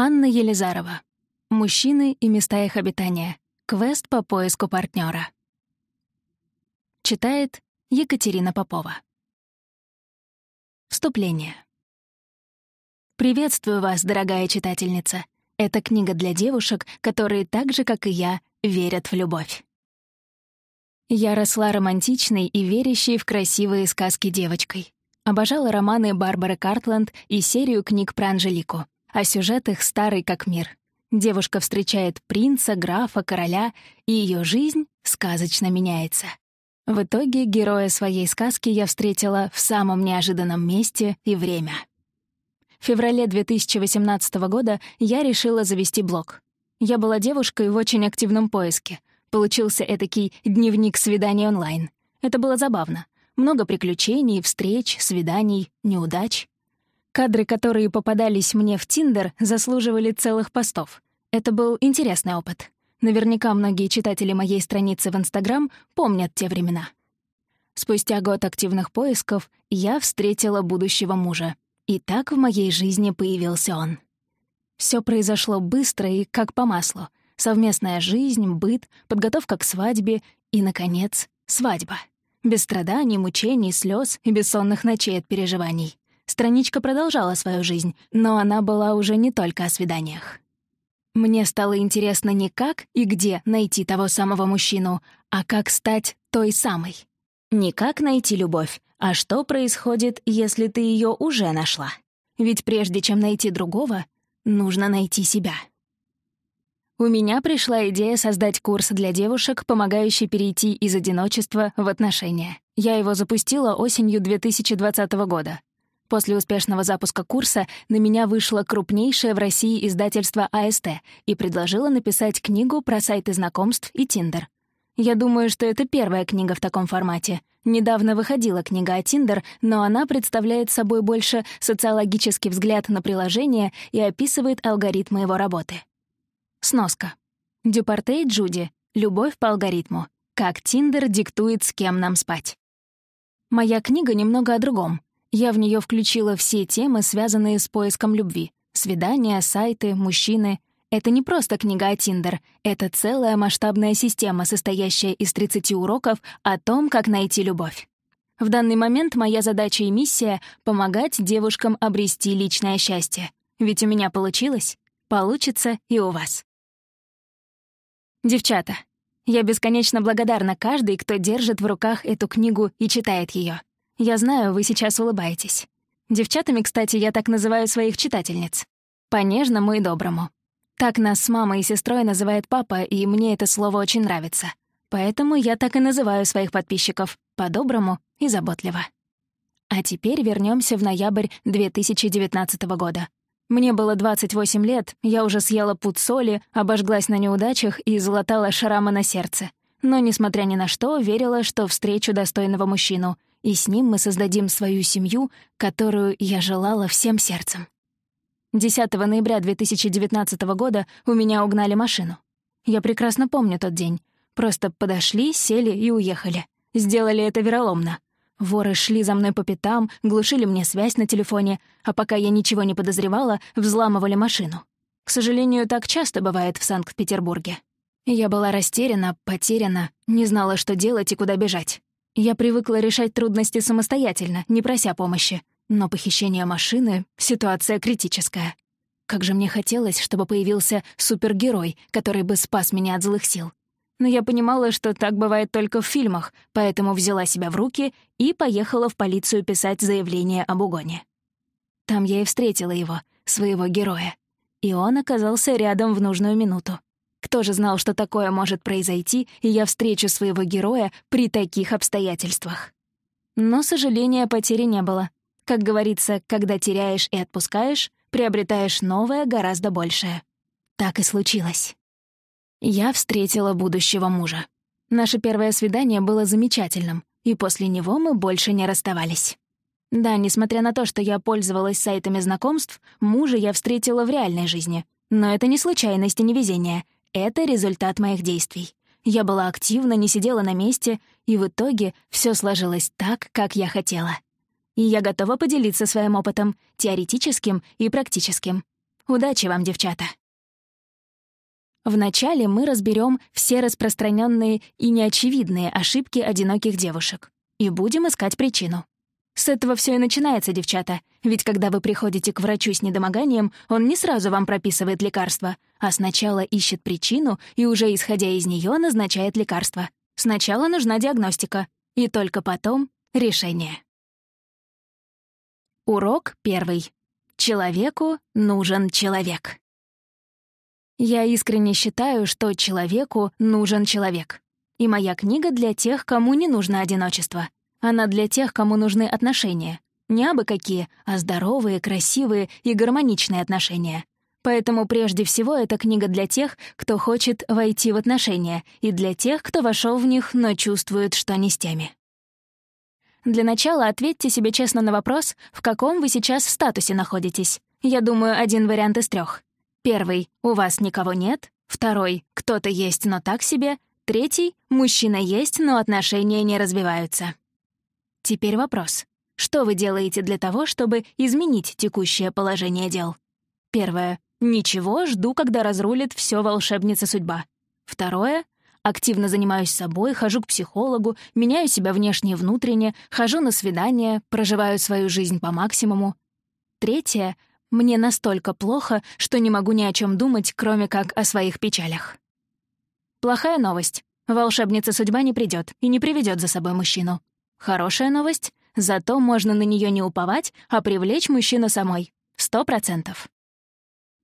Анна Елизарова. «Мужчины и места их обитания. Квест по поиску партнера. Читает Екатерина Попова. Вступление. Приветствую вас, дорогая читательница. Это книга для девушек, которые так же, как и я, верят в любовь. Я росла романтичной и верящей в красивые сказки девочкой. Обожала романы Барбары Картланд и серию книг про Анжелику — а сюжет их старый как мир. Девушка встречает принца, графа, короля, и ее жизнь сказочно меняется. В итоге героя своей сказки я встретила в самом неожиданном месте и время. В феврале 2018 года я решила завести блог. Я была девушкой в очень активном поиске. Получился этакий дневник свиданий онлайн. Это было забавно. Много приключений, встреч, свиданий, неудач. Кадры, которые попадались мне в Тиндер, заслуживали целых постов. Это был интересный опыт. Наверняка многие читатели моей страницы в Инстаграм помнят те времена. Спустя год активных поисков я встретила будущего мужа. И так в моей жизни появился он. Все произошло быстро и как по маслу. Совместная жизнь, быт, подготовка к свадьбе и, наконец, свадьба. Без страданий, мучений, слез и бессонных ночей от переживаний страничка продолжала свою жизнь, но она была уже не только о свиданиях. Мне стало интересно не как и где найти того самого мужчину, а как стать той самой. Не как найти любовь, а что происходит, если ты ее уже нашла. Ведь прежде чем найти другого, нужно найти себя. У меня пришла идея создать курс для девушек, помогающий перейти из одиночества в отношения. Я его запустила осенью 2020 года. После успешного запуска курса на меня вышло крупнейшее в России издательство АСТ и предложило написать книгу про сайты знакомств и Тиндер. Я думаю, что это первая книга в таком формате. Недавно выходила книга о Тиндер, но она представляет собой больше социологический взгляд на приложение и описывает алгоритмы его работы. Сноска. Дюпарте и Джуди. Любовь по алгоритму. Как Тиндер диктует, с кем нам спать. Моя книга немного о другом. Я в нее включила все темы, связанные с поиском любви. Свидания, сайты, мужчины. Это не просто книга о Тиндер. Это целая масштабная система, состоящая из 30 уроков о том, как найти любовь. В данный момент моя задача и миссия — помогать девушкам обрести личное счастье. Ведь у меня получилось. Получится и у вас. Девчата, я бесконечно благодарна каждой, кто держит в руках эту книгу и читает ее. Я знаю, вы сейчас улыбаетесь. Девчатами, кстати, я так называю своих читательниц. По-нежному и доброму. Так нас с мамой и сестрой называет папа, и мне это слово очень нравится. Поэтому я так и называю своих подписчиков по-доброму и заботливо. А теперь вернемся в ноябрь 2019 года. Мне было 28 лет, я уже съела пуд соли, обожглась на неудачах и золотала шрамы на сердце. Но, несмотря ни на что, верила, что встречу достойного мужчину — и с ним мы создадим свою семью, которую я желала всем сердцем. 10 ноября 2019 года у меня угнали машину. Я прекрасно помню тот день. Просто подошли, сели и уехали. Сделали это вероломно. Воры шли за мной по пятам, глушили мне связь на телефоне, а пока я ничего не подозревала, взламывали машину. К сожалению, так часто бывает в Санкт-Петербурге. Я была растеряна, потеряна, не знала, что делать и куда бежать. Я привыкла решать трудности самостоятельно, не прося помощи. Но похищение машины — ситуация критическая. Как же мне хотелось, чтобы появился супергерой, который бы спас меня от злых сил. Но я понимала, что так бывает только в фильмах, поэтому взяла себя в руки и поехала в полицию писать заявление об угоне. Там я и встретила его, своего героя. И он оказался рядом в нужную минуту. Кто же знал, что такое может произойти, и я встречу своего героя при таких обстоятельствах? Но сожаления потери не было. Как говорится, когда теряешь и отпускаешь, приобретаешь новое гораздо большее. Так и случилось. Я встретила будущего мужа. Наше первое свидание было замечательным, и после него мы больше не расставались. Да, несмотря на то, что я пользовалась сайтами знакомств, мужа я встретила в реальной жизни. Но это не случайность и не везение — это результат моих действий. Я была активна, не сидела на месте, и в итоге все сложилось так, как я хотела. И я готова поделиться своим опытом, теоретическим и практическим. Удачи вам, девчата! Вначале мы разберем все распространенные и неочевидные ошибки одиноких девушек и будем искать причину. С этого все и начинается, девчата. Ведь когда вы приходите к врачу с недомоганием, он не сразу вам прописывает лекарство, а сначала ищет причину и уже исходя из нее назначает лекарство. Сначала нужна диагностика, и только потом — решение. Урок первый. Человеку нужен человек. Я искренне считаю, что человеку нужен человек. И моя книга для тех, кому не нужно одиночество — она для тех, кому нужны отношения. Не абы какие, а здоровые, красивые и гармоничные отношения. Поэтому прежде всего эта книга для тех, кто хочет войти в отношения, и для тех, кто вошел в них, но чувствует, что не с теми. Для начала ответьте себе честно на вопрос, в каком вы сейчас статусе находитесь. Я думаю, один вариант из трех. Первый — у вас никого нет. Второй — кто-то есть, но так себе. Третий — мужчина есть, но отношения не развиваются. Теперь вопрос. Что вы делаете для того, чтобы изменить текущее положение дел? Первое. Ничего, жду, когда разрулит все волшебница судьба. Второе. Активно занимаюсь собой, хожу к психологу, меняю себя внешне и внутренне, хожу на свидания, проживаю свою жизнь по максимуму. Третье. Мне настолько плохо, что не могу ни о чем думать, кроме как о своих печалях. Плохая новость. Волшебница судьба не придет и не приведет за собой мужчину. Хорошая новость, зато можно на нее не уповать, а привлечь мужчину самой. Сто процентов.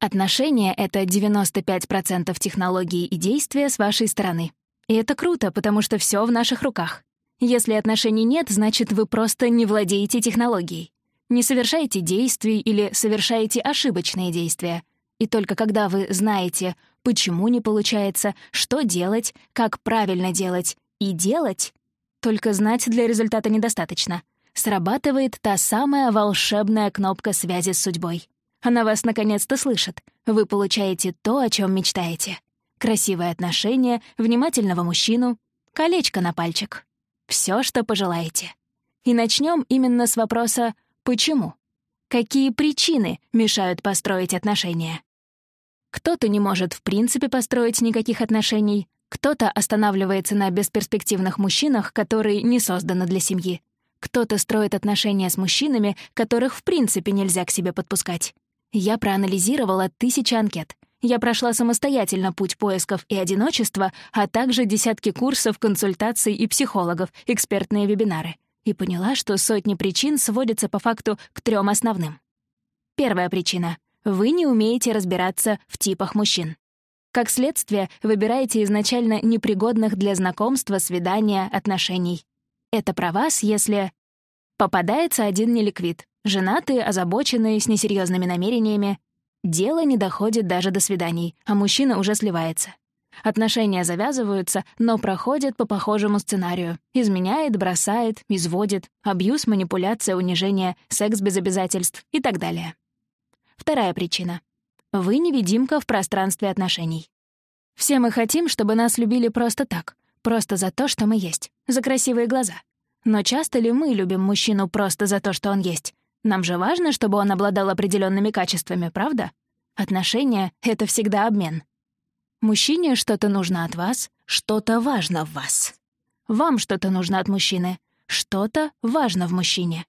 Отношения — это 95% технологии и действия с вашей стороны. И это круто, потому что все в наших руках. Если отношений нет, значит, вы просто не владеете технологией. Не совершаете действий или совершаете ошибочные действия. И только когда вы знаете, почему не получается, что делать, как правильно делать и делать, только знать для результата недостаточно. Срабатывает та самая волшебная кнопка связи с судьбой. Она вас наконец-то слышит. Вы получаете то, о чем мечтаете. Красивое отношение, внимательного мужчину, колечко на пальчик. Все, что пожелаете. И начнем именно с вопроса «почему?». Какие причины мешают построить отношения? Кто-то не может в принципе построить никаких отношений, кто-то останавливается на бесперспективных мужчинах, которые не созданы для семьи. Кто-то строит отношения с мужчинами, которых в принципе нельзя к себе подпускать. Я проанализировала тысячи анкет. Я прошла самостоятельно путь поисков и одиночества, а также десятки курсов, консультаций и психологов, экспертные вебинары. И поняла, что сотни причин сводятся по факту к трем основным. Первая причина — вы не умеете разбираться в типах мужчин. Как следствие, выбираете изначально непригодных для знакомства, свидания, отношений. Это про вас, если... Попадается один неликвид. женатые, озабоченные с несерьезными намерениями. Дело не доходит даже до свиданий, а мужчина уже сливается. Отношения завязываются, но проходят по похожему сценарию. Изменяет, бросает, изводит, абьюз, манипуляция, унижение, секс без обязательств и так далее. Вторая причина вы невидимка в пространстве отношений. Все мы хотим, чтобы нас любили просто так, просто за то, что мы есть, за красивые глаза. Но часто ли мы любим мужчину просто за то, что он есть? Нам же важно, чтобы он обладал определенными качествами, правда? Отношения — это всегда обмен. Мужчине что-то нужно от вас, что-то важно в вас. Вам что-то нужно от мужчины, что-то важно в мужчине.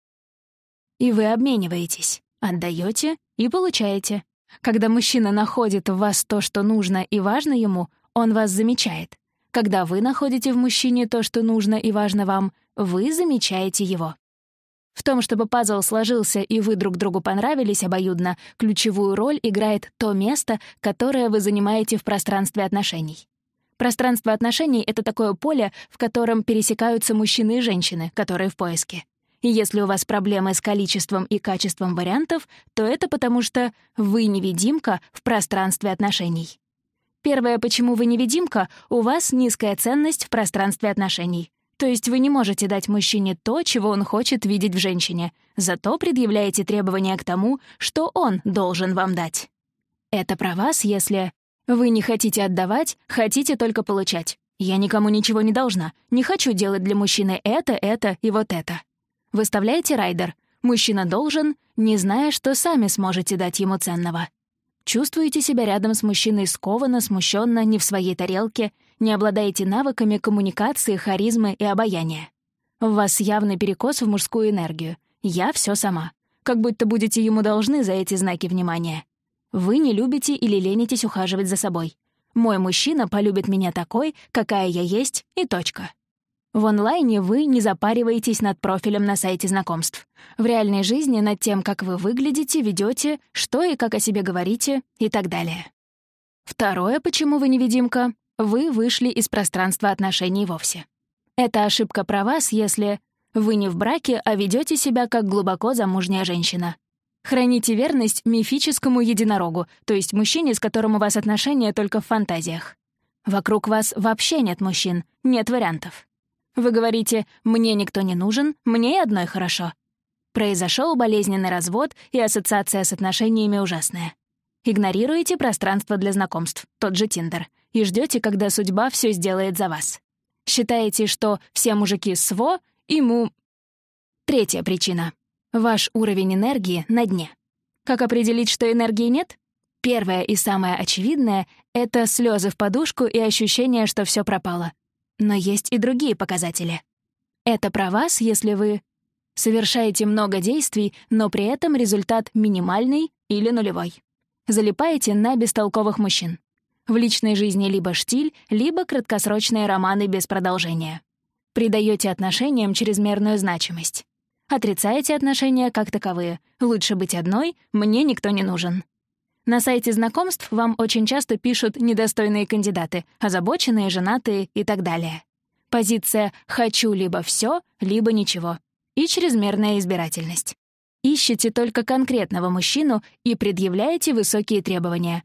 И вы обмениваетесь, отдаете и получаете. Когда мужчина находит в вас то, что нужно и важно ему, он вас замечает. Когда вы находите в мужчине то, что нужно и важно вам, вы замечаете его. В том, чтобы пазл сложился и вы друг другу понравились обоюдно, ключевую роль играет то место, которое вы занимаете в пространстве отношений. Пространство отношений — это такое поле, в котором пересекаются мужчины и женщины, которые в поиске. И если у вас проблемы с количеством и качеством вариантов, то это потому что вы невидимка в пространстве отношений. Первое, почему вы невидимка, у вас низкая ценность в пространстве отношений. То есть вы не можете дать мужчине то, чего он хочет видеть в женщине, зато предъявляете требования к тому, что он должен вам дать. Это про вас, если вы не хотите отдавать, хотите только получать. Я никому ничего не должна, не хочу делать для мужчины это, это и вот это. Выставляете райдер. Мужчина должен, не зная, что сами сможете дать ему ценного. Чувствуете себя рядом с мужчиной скованно, смущенно, не в своей тарелке, не обладаете навыками коммуникации, харизмы и обаяния. У вас явный перекос в мужскую энергию. Я все сама. Как будто будете ему должны за эти знаки внимания. Вы не любите или ленитесь ухаживать за собой. Мой мужчина полюбит меня такой, какая я есть, и точка. В онлайне вы не запариваетесь над профилем на сайте знакомств. В реальной жизни над тем, как вы выглядите, ведете, что и как о себе говорите и так далее. Второе, почему вы невидимка, вы вышли из пространства отношений вовсе. Это ошибка про вас, если вы не в браке, а ведете себя как глубоко замужняя женщина. Храните верность мифическому единорогу, то есть мужчине, с которым у вас отношения только в фантазиях. Вокруг вас вообще нет мужчин, нет вариантов. Вы говорите «мне никто не нужен, мне одной хорошо». Произошел болезненный развод, и ассоциация с отношениями ужасная. Игнорируете пространство для знакомств, тот же Тиндер, и ждете, когда судьба все сделает за вас. Считаете, что все мужики сво, ему... Третья причина. Ваш уровень энергии на дне. Как определить, что энергии нет? Первое и самое очевидное — это слезы в подушку и ощущение, что все пропало. Но есть и другие показатели. Это про вас, если вы совершаете много действий, но при этом результат минимальный или нулевой. Залипаете на бестолковых мужчин. В личной жизни либо штиль, либо краткосрочные романы без продолжения. Придаете отношениям чрезмерную значимость. Отрицаете отношения как таковые. Лучше быть одной, мне никто не нужен. На сайте знакомств вам очень часто пишут недостойные кандидаты, озабоченные, женатые и так далее. Позиция «хочу либо все, либо ничего» и чрезмерная избирательность. Ищите только конкретного мужчину и предъявляете высокие требования.